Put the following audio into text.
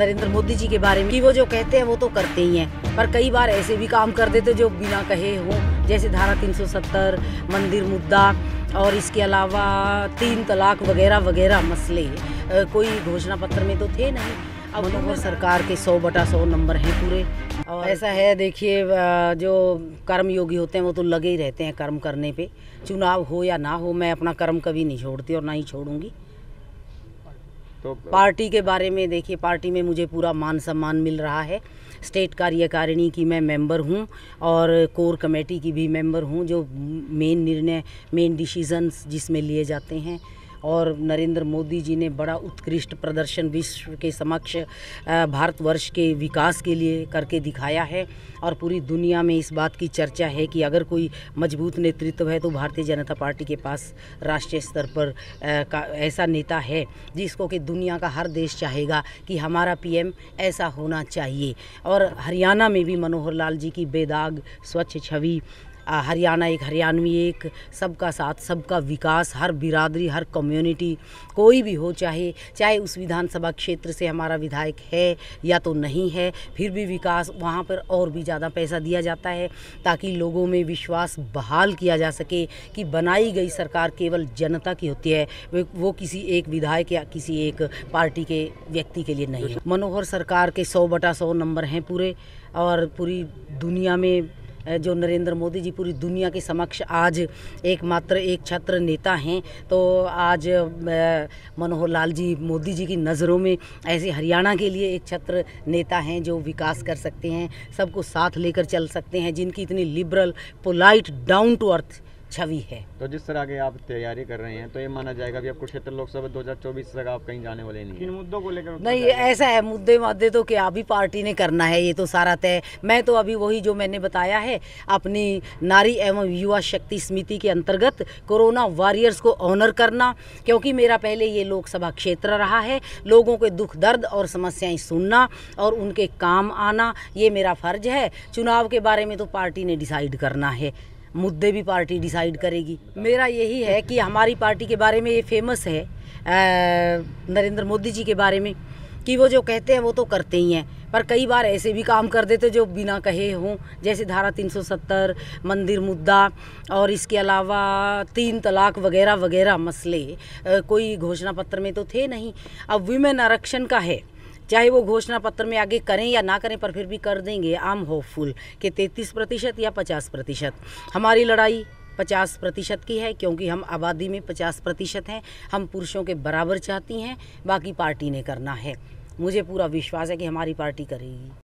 नरेंद्र मोदी जी के बारे में कि वो जो कहते हैं वो तो करते ही हैं पर कई बार ऐसे भी काम कर देते जो बिना कहे हो जैसे धारा 370 मंदिर मुद्दा और इसके अलावा तीन तलाक वगैरह वगैरह मसले कोई घोषणा पत्र में तो थे नहीं अब मनोहर सरकार के सौ बटा सौ नंबर हैं पूरे और ऐसा है देखिए जो कर्म योगी होते हैं वो तो लगे ही रहते हैं कर्म करने पे चुनाव हो या ना हो मैं अपना कर्म कभी नहीं छोड़ती और ना ही छोड़ूंगी तो पार्टी के बारे में देखिए पार्टी में मुझे पूरा मान सम्मान मिल रहा है स्टेट कार्यकारिणी की मैं मेंबर हूं और कोर कमेटी की भी मेंबर हूं जो मेन निर्णय मेन डिसीजंस जिसमें लिए जाते हैं और नरेंद्र मोदी जी ने बड़ा उत्कृष्ट प्रदर्शन विश्व के समक्ष भारतवर्ष के विकास के लिए करके दिखाया है और पूरी दुनिया में इस बात की चर्चा है कि अगर कोई मजबूत नेतृत्व है तो भारतीय जनता पार्टी के पास राष्ट्रीय स्तर पर का ऐसा नेता है जिसको कि दुनिया का हर देश चाहेगा कि हमारा पीएम ऐसा होना चाहिए और हरियाणा में भी मनोहर लाल जी की बेदाग स्वच्छ छवि हरियाणा एक हरियाणवी एक सबका साथ सबका विकास हर बिरादरी हर कम्युनिटी कोई भी हो चाहे चाहे उस विधानसभा क्षेत्र से हमारा विधायक है या तो नहीं है फिर भी विकास वहाँ पर और भी ज़्यादा पैसा दिया जाता है ताकि लोगों में विश्वास बहाल किया जा सके कि बनाई गई सरकार केवल जनता की होती है वो किसी एक विधायक या किसी एक पार्टी के व्यक्ति के लिए नहीं है मनोहर सरकार के सौ बटा सौ नंबर हैं पूरे और पूरी दुनिया में जो नरेंद्र मोदी जी पूरी दुनिया के समक्ष आज एकमात्र एक छत्र नेता हैं तो आज मनोहर लाल जी मोदी जी की नज़रों में ऐसे हरियाणा के लिए एक छत्र नेता हैं जो विकास कर सकते हैं सबको साथ लेकर चल सकते हैं जिनकी इतनी liberal polite down to earth छवि है तो जिस तरह के आप तैयारी कर रहे हैं तो ये माना जाएगा कि आप कुरुक्षेत्र लोकसभा चौबीस तक आप कहीं जाने वाले नहीं मुद्दों को लेकर नहीं ऐसा है मुद्दे मुद्दे तो क्या अभी पार्टी ने करना है ये तो सारा तय मैं तो अभी वही जो मैंने बताया है अपनी नारी एवं युवा शक्ति समिति के अंतर्गत कोरोना वॉरियर्स को ऑनर करना क्योंकि मेरा पहले ये लोकसभा क्षेत्र रहा है लोगों के दुख दर्द और समस्याएं सुनना और उनके काम आना ये मेरा फर्ज है चुनाव के बारे में तो पार्टी ने डिसाइड करना है मुद्दे भी पार्टी डिसाइड करेगी मेरा यही है कि हमारी पार्टी के बारे में ये फेमस है नरेंद्र मोदी जी के बारे में कि वो जो कहते हैं वो तो करते ही हैं पर कई बार ऐसे भी काम कर देते जो बिना कहे हों जैसे धारा 370 मंदिर मुद्दा और इसके अलावा तीन तलाक वगैरह वगैरह मसले कोई घोषणा पत्र में तो थे नहीं अब विमेन आरक्षण का है चाहे वो घोषणा पत्र में आगे करें या ना करें पर फिर भी कर देंगे आम होपफुल कि तैंतीस प्रतिशत या पचास प्रतिशत हमारी लड़ाई पचास प्रतिशत की है क्योंकि हम आबादी में पचास प्रतिशत हैं हम पुरुषों के बराबर चाहती हैं बाकी पार्टी ने करना है मुझे पूरा विश्वास है कि हमारी पार्टी करेगी